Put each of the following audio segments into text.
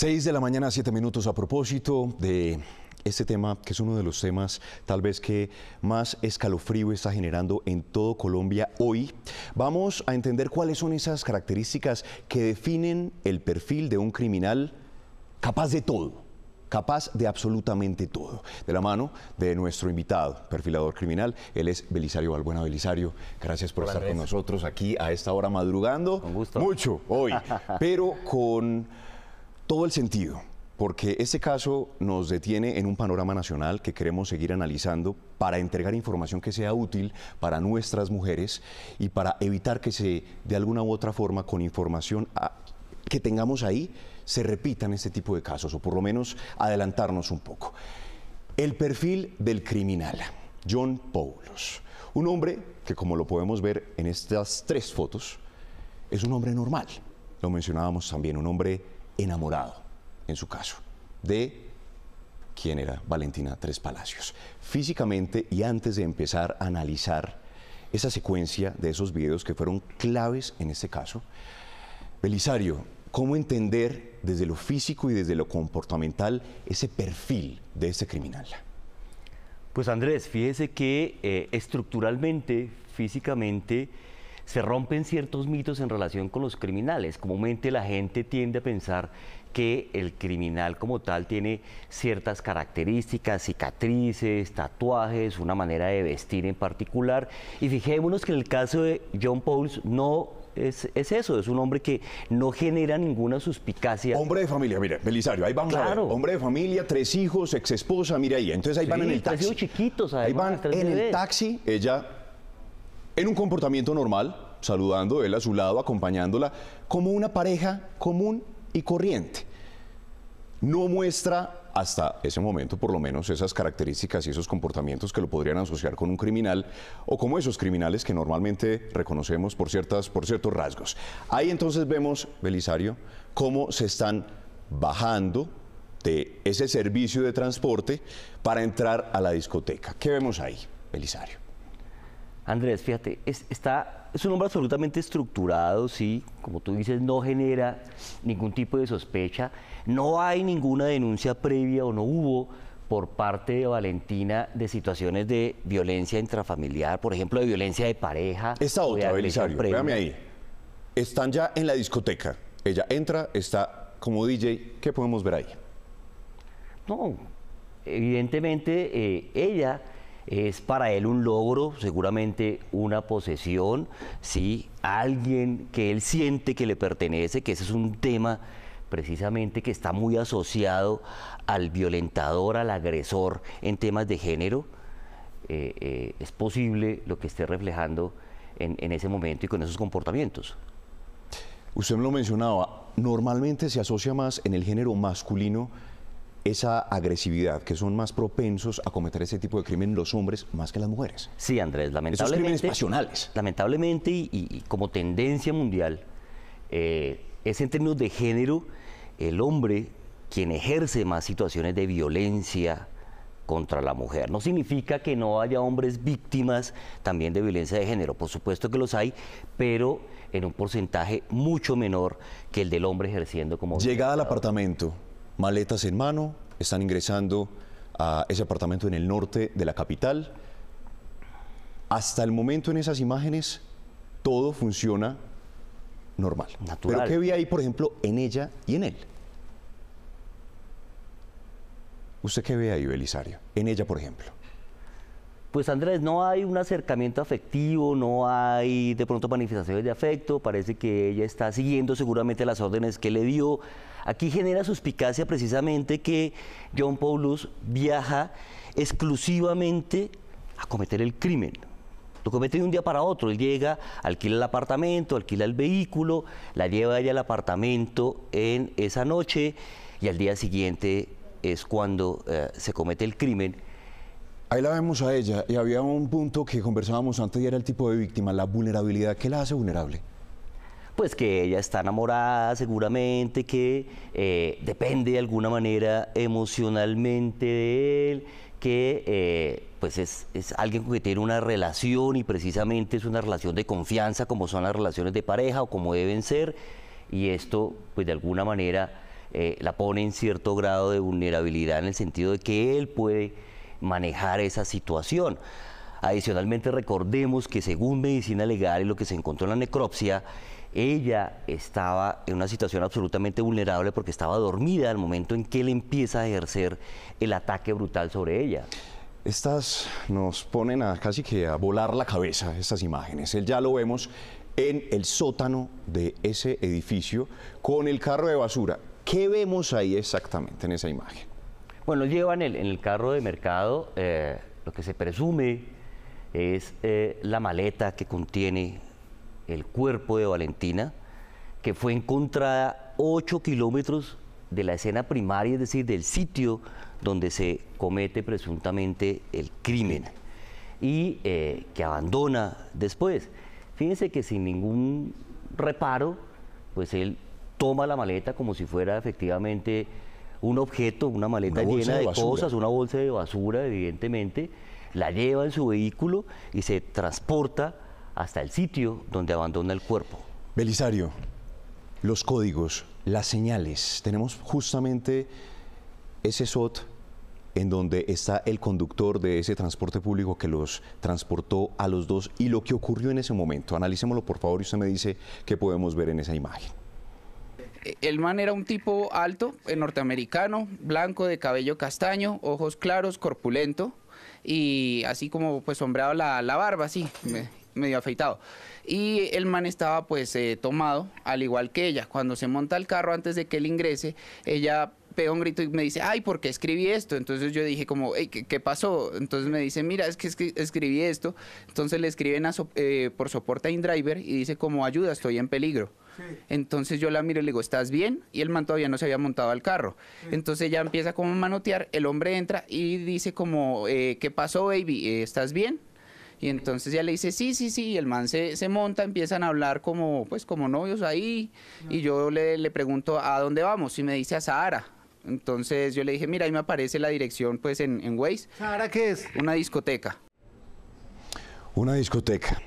6 de la mañana, siete minutos a propósito de este tema, que es uno de los temas tal vez que más escalofrío está generando en todo Colombia hoy, vamos a entender cuáles son esas características que definen el perfil de un criminal capaz de todo capaz de absolutamente todo. De la mano de nuestro invitado, perfilador criminal, él es Belisario Balbuena. Belisario, gracias por estar con nosotros aquí a esta hora madrugando. Con gusto. Mucho hoy, pero con todo el sentido, porque este caso nos detiene en un panorama nacional que queremos seguir analizando para entregar información que sea útil para nuestras mujeres y para evitar que se, de alguna u otra forma, con información ah, que tengamos ahí, se repitan este tipo de casos, o por lo menos adelantarnos un poco. El perfil del criminal, John Paulos. Un hombre que, como lo podemos ver en estas tres fotos, es un hombre normal. Lo mencionábamos también, un hombre enamorado, en su caso, de quién era Valentina Tres Palacios. Físicamente y antes de empezar a analizar esa secuencia de esos videos que fueron claves en este caso, Belisario, ¿cómo entender desde lo físico y desde lo comportamental ese perfil de ese criminal? Pues Andrés, fíjese que eh, estructuralmente, físicamente, se rompen ciertos mitos en relación con los criminales. Comúnmente la gente tiende a pensar que el criminal como tal tiene ciertas características, cicatrices, tatuajes, una manera de vestir en particular. Y fijémonos que en el caso de John Pauls no es, eso, es un hombre que no genera ninguna suspicacia. Hombre de familia, mire, Belisario, ahí vamos a Hombre de familia, tres hijos, ex esposa, mira ahí. Entonces ahí van en el taxi. chiquitos, Ahí van en el taxi, ella en un comportamiento normal, saludando él a su lado, acompañándola, como una pareja común y corriente. No muestra hasta ese momento, por lo menos, esas características y esos comportamientos que lo podrían asociar con un criminal o como esos criminales que normalmente reconocemos por, ciertas, por ciertos rasgos. Ahí entonces vemos, Belisario, cómo se están bajando de ese servicio de transporte para entrar a la discoteca. ¿Qué vemos ahí, Belisario? Andrés, fíjate, es, está, es un hombre absolutamente estructurado, sí, como tú dices, no genera ningún tipo de sospecha, no hay ninguna denuncia previa o no hubo por parte de Valentina de situaciones de violencia intrafamiliar, por ejemplo, de violencia de pareja. Esta otra, Belisario, ahí. Están ya en la discoteca. Ella entra, está como DJ. ¿Qué podemos ver ahí? No, evidentemente eh, ella es para él un logro, seguramente una posesión, ¿sí? Alguien que él siente que le pertenece, que ese es un tema precisamente que está muy asociado al violentador, al agresor en temas de género, eh, eh, es posible lo que esté reflejando en, en, ese momento y con esos comportamientos. Usted me lo mencionaba, normalmente se asocia más en el género masculino esa agresividad, que son más propensos a cometer ese tipo de crimen los hombres más que las mujeres. Sí, Andrés, lamentablemente. Esos crímenes pasionales. Lamentablemente, y, como tendencia mundial, eh, es en términos de género el hombre quien ejerce más situaciones de violencia contra la mujer. No significa que no haya hombres víctimas también de violencia de género, por supuesto que los hay, pero en un porcentaje mucho menor que el del hombre ejerciendo como... Llegada al apartamento, maletas en mano, están ingresando a ese apartamento en el norte de la capital. Hasta el momento en esas imágenes todo funciona normal. Natural. Pero ¿qué ve ahí, por ejemplo, en ella y en él? ¿Usted qué ve ahí, Belisario? En ella, por ejemplo. Pues Andrés, no hay un acercamiento afectivo, no hay de pronto manifestaciones de afecto, parece que ella está siguiendo seguramente las órdenes que le dio. Aquí genera suspicacia precisamente que John Paulus viaja exclusivamente a cometer el crimen. Lo comete de un día para otro. Él llega, alquila el apartamento, alquila el vehículo, la lleva ella al apartamento en esa noche y al día siguiente es cuando eh, se comete el crimen Ahí la vemos a ella y había un punto que conversábamos antes y era el tipo de víctima, la vulnerabilidad. ¿Qué la hace vulnerable? Pues que ella está enamorada seguramente, que eh, depende de alguna manera emocionalmente de él, que eh, pues es, es, alguien que tiene una relación y precisamente es una relación de confianza como son las relaciones de pareja o como deben ser y esto pues de alguna manera eh, la pone en cierto grado de vulnerabilidad en el sentido de que él puede manejar esa situación. Adicionalmente, recordemos que según medicina legal y lo que se encontró en la necropsia, ella estaba en una situación absolutamente vulnerable porque estaba dormida al momento en que él empieza a ejercer el ataque brutal sobre ella. Estas nos ponen a casi que a volar la cabeza, estas imágenes. Él ya lo vemos en el sótano de ese edificio con el carro de basura. ¿Qué vemos ahí exactamente en esa imagen? Bueno, llevan en el carro de mercado eh, lo que se presume es eh, la maleta que contiene el cuerpo de Valentina, que fue encontrada 8 kilómetros de la escena primaria, es decir, del sitio donde se comete presuntamente el crimen y eh, que abandona después. Fíjense que sin ningún reparo, pues él toma la maleta como si fuera efectivamente un objeto, una maleta llena de, cosas, una bolsa de basura, evidentemente, la lleva en su vehículo y se transporta hasta el sitio donde abandona el cuerpo. Belisario, los códigos, las señales. Tenemos justamente ese SOT en donde está el conductor de ese transporte público que los transportó a los dos y lo que ocurrió en ese momento. Analicémoslo por favor y usted me dice qué podemos ver en esa imagen el man era un tipo alto, eh, norteamericano, blanco, de cabello castaño, ojos claros, corpulento y así como pues sombreado la, la barba, sí medio afeitado. Y el man estaba pues eh, tomado, al igual que ella. Cuando se monta el carro antes de que él ingrese, ella pega un grito y me dice, ay, ¿por qué escribí esto? Entonces yo dije como, ¿qué, pasó? Entonces me dice, mira, es que escribí esto. Entonces le escriben eh, por soporte a driver y dice como, ayuda, estoy en peligro. Entonces yo la miro y le digo, ¿estás bien? Y el man todavía no se había montado al carro. Entonces ella empieza como a manotear, el hombre entra y dice como, eh, ¿qué pasó, baby? ¿Estás bien? Y entonces ya le dice, sí, sí, sí, y el man se, monta, empiezan a hablar como, pues, como novios ahí, y yo le, pregunto, ¿a dónde vamos? Y me dice, a Sahara. Entonces yo le dije, mira, ahí me aparece la dirección, pues, en, en Waze. ¿Sahara qué es? Una discoteca. Una discoteca.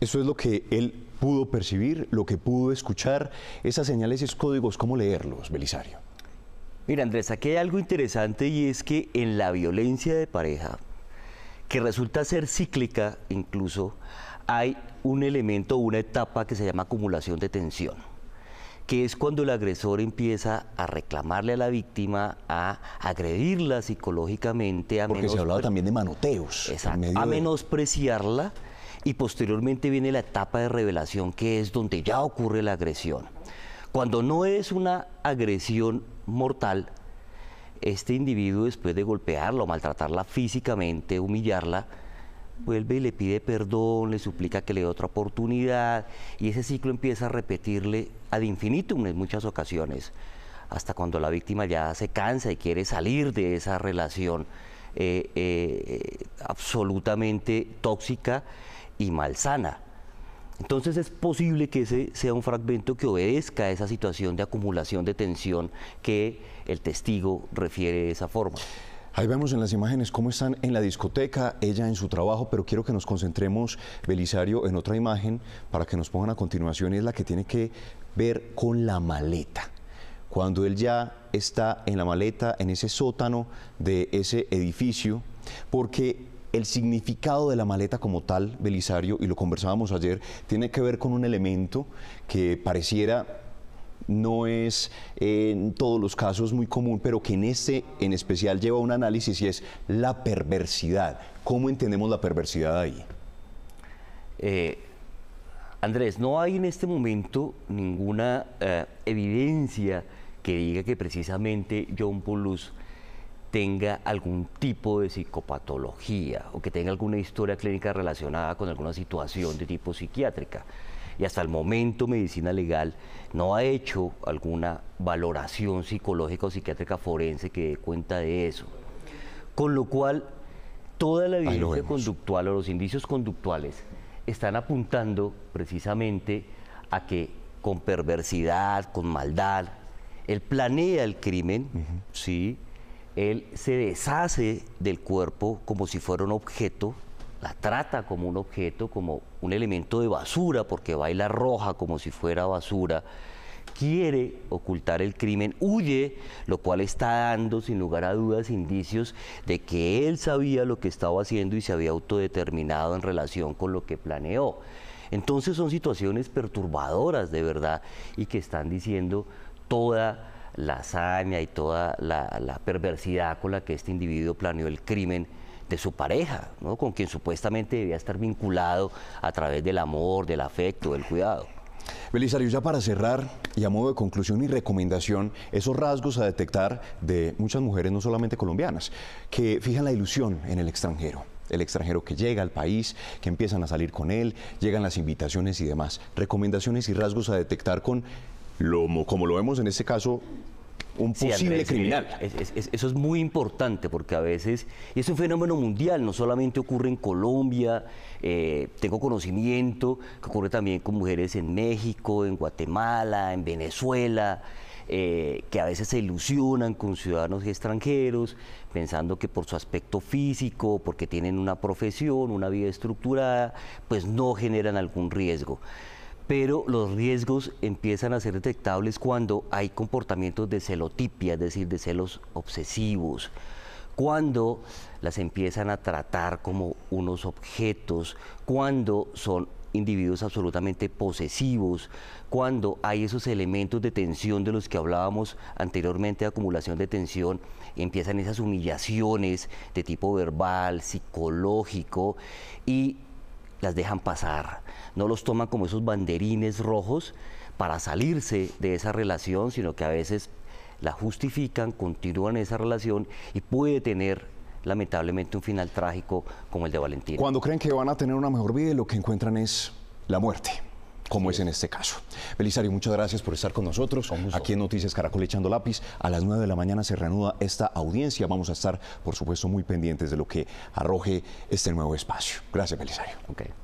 Eso es lo que él pudo percibir, lo que pudo escuchar, esas señales esos códigos, ¿cómo leerlos, Belisario? Mira, Andrés, aquí hay algo interesante y es que en la violencia de pareja, que resulta ser cíclica incluso, hay un elemento, una etapa que se llama acumulación de tensión, que es cuando el agresor empieza a reclamarle a la víctima, a agredirla psicológicamente, a Porque se hablaba también de manoteos. a menospreciarla y posteriormente viene la etapa de revelación, que es donde ya ocurre la agresión. Cuando no es una agresión mortal, este individuo después de golpearla o maltratarla físicamente, humillarla, vuelve y le pide perdón, le suplica que le dé otra oportunidad y ese ciclo empieza a repetirle ad infinitum en muchas ocasiones, hasta cuando la víctima ya se cansa y quiere salir de esa relación eh, eh, eh, absolutamente tóxica y malsana. Entonces es posible que ese sea un fragmento que obedezca a esa situación de acumulación de tensión que el testigo refiere de esa forma. Ahí vemos en las imágenes cómo están en la discoteca, ella en su trabajo, pero quiero que nos concentremos, Belisario, en otra imagen para que nos pongan a continuación y es la que tiene que ver con la maleta. Cuando él ya está en la maleta, en ese sótano de ese edificio, porque el significado de la maleta como tal, Belisario, y lo conversábamos ayer, tiene que ver con un elemento que pareciera no es eh, en todos los casos muy común, pero que en este en especial lleva un análisis y es la perversidad. ¿Cómo entendemos la perversidad ahí? Eh, Andrés, no hay en este momento ninguna eh, evidencia que diga que precisamente John Paulus tenga algún tipo de psicopatología o que tenga alguna historia clínica relacionada con alguna situación de tipo psiquiátrica. Y hasta el momento medicina legal no ha hecho alguna valoración psicológica o psiquiátrica forense que dé cuenta de eso. Con lo cual, toda la evidencia conductual o los indicios conductuales están apuntando precisamente a que con perversidad, con maldad, él planea el crimen, ¿sí? él se deshace del cuerpo como si fuera un objeto, la trata como un objeto, como un elemento de basura, porque baila roja como si fuera basura, quiere ocultar el crimen, huye, lo cual está dando sin lugar a dudas indicios de que él sabía lo que estaba haciendo y se había autodeterminado en relación con lo que planeó. Entonces son situaciones perturbadoras de verdad y que están diciendo toda la hazaña y toda la, perversidad con la que este individuo planeó el crimen de su pareja, ¿no? con quien supuestamente debía estar vinculado a través del amor, del afecto, del cuidado. Belisario, ya para cerrar y a modo de conclusión y recomendación, esos rasgos a detectar de muchas mujeres, no solamente colombianas, que fijan la ilusión en el extranjero. El extranjero que llega al país, que empiezan a salir con él, llegan las invitaciones y demás. Recomendaciones y rasgos a detectar con como lo vemos en este caso, un posible criminal. eso es muy importante porque a veces, es un fenómeno mundial, no solamente ocurre en Colombia, eh, tengo conocimiento que ocurre también con mujeres en México, en Guatemala, en Venezuela. Eh, que a veces se ilusionan con ciudadanos extranjeros, pensando que por su aspecto físico, porque tienen una profesión, una vida estructurada, pues no generan algún riesgo pero los riesgos empiezan a ser detectables cuando hay comportamientos de celotipia, es decir, de celos obsesivos, cuando las empiezan a tratar como unos objetos, cuando son individuos absolutamente posesivos, cuando hay esos elementos de tensión de los que hablábamos anteriormente, de acumulación de tensión, empiezan esas humillaciones de tipo verbal, psicológico, y las dejan pasar, no los toman como esos banderines rojos para salirse de esa relación, sino que a veces la justifican, continúan esa relación y puede tener lamentablemente un final trágico como el de Valentina. Cuando creen que van a tener una mejor vida lo que encuentran es la muerte como es en este caso. Belisario, muchas gracias por estar con nosotros. Aquí en Noticias Caracol Echando Lápiz, a las 9 de la mañana se reanuda esta audiencia. Vamos a estar, por supuesto, muy pendientes de lo que arroje este nuevo espacio. Gracias, Belisario. Okay.